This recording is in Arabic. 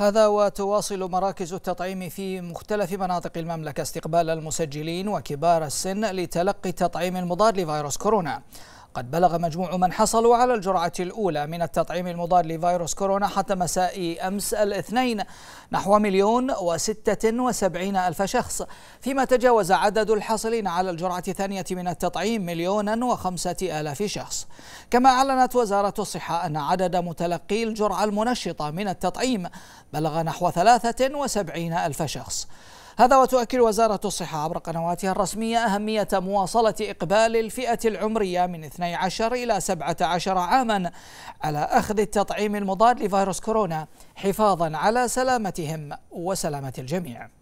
هذا وتواصل مراكز التطعيم في مختلف مناطق المملكة استقبال المسجلين وكبار السن لتلقي التطعيم المضاد لفيروس كورونا قد بلغ مجموع من حصلوا على الجرعة الأولى من التطعيم المضاد لفيروس كورونا حتى مساء أمس الاثنين نحو مليون وستة وسبعين ألف شخص فيما تجاوز عدد الحاصلين على الجرعة الثانية من التطعيم مليونا وخمسة آلاف شخص كما أعلنت وزارة الصحة أن عدد متلقي الجرعة المنشطة من التطعيم بلغ نحو ثلاثة وسبعين ألف شخص هذا وتؤكد وزارة الصحة عبر قنواتها الرسمية أهمية مواصلة إقبال الفئة العمرية من 12 إلى 17 عاما على أخذ التطعيم المضاد لفيروس كورونا حفاظا على سلامتهم وسلامة الجميع